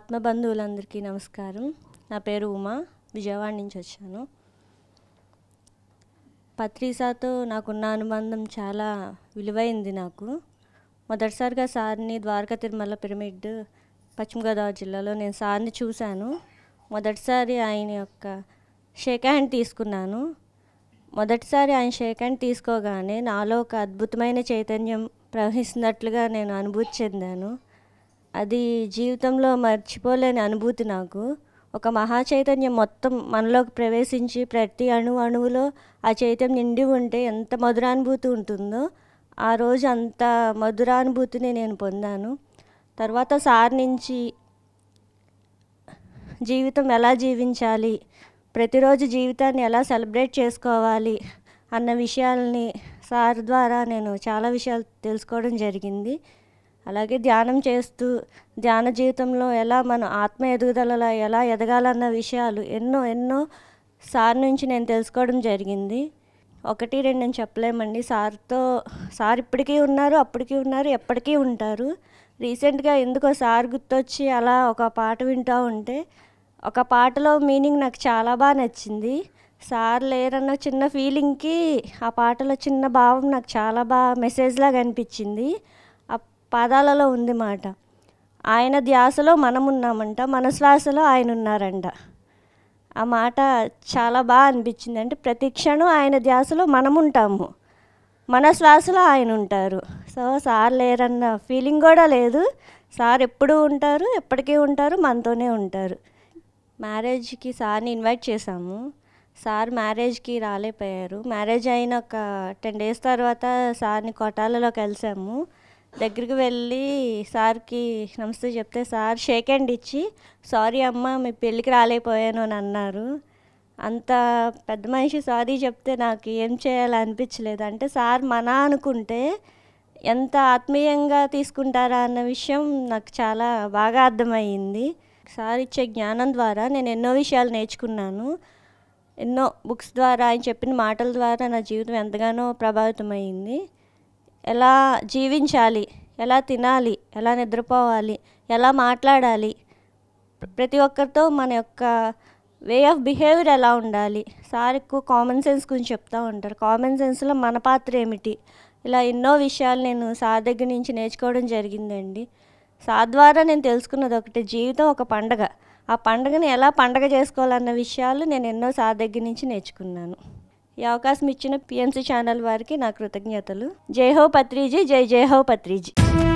ఆత్మ బంధువులందరికీ నమస్కారం నా పేరు ఉమా విజయవాడ నుంచి వచ్చాను పత్రిసాతో నాకున్న అనుబంధం చాలా విలువైంది నాకు మొదటిసారిగా సార్ని ద్వారకా తిరుమల పిరమిడ్ పశ్చిమ గోదావరి జిల్లాలో నేను సార్ని చూశాను మొదటిసారి ఆయన యొక్క షేక్ హ్యాండ్ తీసుకున్నాను మొదటిసారి ఆయన షేక్ హ్యాండ్ తీసుకోగానే నాలో ఒక అద్భుతమైన చైతన్యం ప్రవహిస్తున్నట్లుగా నేను అనుభూతి చెందాను అది జీవితంలో మర్చిపోలేని అనుభూతి నాకు ఒక మహా చైతన్యం మొత్తం మనలోకి ప్రవేశించి ప్రతి అణు అణువులో ఆ చైతన్యం నిండి ఉంటే ఎంత మధురానుభూతి ఉంటుందో ఆ రోజు అంత మధురానుభూతిని నేను పొందాను తర్వాత సార్ నుంచి జీవితం ఎలా జీవించాలి ప్రతిరోజు జీవితాన్ని ఎలా సెలబ్రేట్ చేసుకోవాలి అన్న విషయాల్ని సార్ ద్వారా నేను చాలా విషయాలు తెలుసుకోవడం జరిగింది అలాగే ధ్యానం చేస్తూ ధ్యాన జీవితంలో ఎలా మన ఆత్మ ఎదుగుదలలో ఎలా ఎదగాలన్న విషయాలు ఎన్నో ఎన్నో సార్ నుంచి నేను తెలుసుకోవడం జరిగింది ఒకటి రెండు నేను చెప్పలేమండి సార్తో సార్ ఇప్పటికీ ఉన్నారు అప్పటికీ ఉన్నారు ఎప్పటికీ ఉంటారు రీసెంట్గా ఎందుకో సార్ గుర్తొచ్చి అలా ఒక పాట వింటూ ఉంటే ఒక పాటలో మీనింగ్ నాకు చాలా బాగా నచ్చింది సార్ లేరన్న చిన్న ఫీలింగ్కి ఆ పాటలో చిన్న భావం నాకు చాలా బాగా మెసేజ్లాగా అనిపించింది పాదాలలో ఉంది మాట ఆయన ధ్యాసలో మనమున్నామంట మన శ్వాసలో ఆయన ఉన్నారంట ఆ మాట చాలా బాగా అనిపించింది అంటే ప్రతి క్షణం ఆయన ధ్యాసలో మనముంటాము మన శ్వాసలో ఆయన ఉంటారు సో సార్ లేరన్న ఫీలింగ్ కూడా లేదు సార్ ఎప్పుడూ ఉంటారు ఎప్పటికీ ఉంటారు మనతోనే ఉంటారు మ్యారేజ్కి సార్ని ఇన్వైట్ చేశాము సార్ మ్యారేజ్కి రాలేపోయారు మ్యారేజ్ అయిన ఒక టెన్ డేస్ తర్వాత సార్ని కొట్టాలలో కలిసాము దగ్గరికి వెళ్ళి సార్కి నమస్తే చెప్తే సార్ షేక్ హ్యాండ్ ఇచ్చి సారీ అమ్మ మీ పెళ్ళికి రాలేకపోయాను అని అన్నారు అంత పెద్ద మనిషి సారీ చెప్తే నాకు ఏం చేయాలనిపించలేదు అంటే సార్ మన అనుకుంటే ఎంత ఆత్మీయంగా తీసుకుంటారా అన్న విషయం నాకు చాలా బాగా అర్థమయ్యింది సార్ ఇచ్చే జ్ఞానం ద్వారా నేను ఎన్నో విషయాలు నేర్చుకున్నాను ఎన్నో బుక్స్ ద్వారా ఆయన చెప్పిన మాటల ద్వారా నా జీవితం ఎంతగానో ప్రభావితమైంది ఎలా జీవించాలి ఎలా తినాలి ఎలా నిద్రపోవాలి ఎలా మాట్లాడాలి ప్రతి ఒక్కరితో మన యొక్క వే ఆఫ్ బిహేవియర్ ఎలా ఉండాలి సార్ ఎక్కువ కామన్ సెన్స్ గురించి చెప్తూ ఉంటారు కామన్ సెన్స్లో మన పాత్ర ఏమిటి ఇలా ఎన్నో విషయాలు నేను సార్ దగ్గర నుంచి నేర్చుకోవడం జరిగిందండి సార్ ద్వారా నేను తెలుసుకున్నది ఒకటి జీవితం ఒక పండగ ఆ పండగని ఎలా పండగ చేసుకోవాలన్న విషయాలు నేను ఎన్నో సార్ దగ్గర నుంచి నేర్చుకున్నాను ఈ అవకాశం ఇచ్చిన పిఎంసీ ఛానల్ వారికి నా కృతజ్ఞతలు జై హో పత్రిజీ జై జై హో పత్రిజీ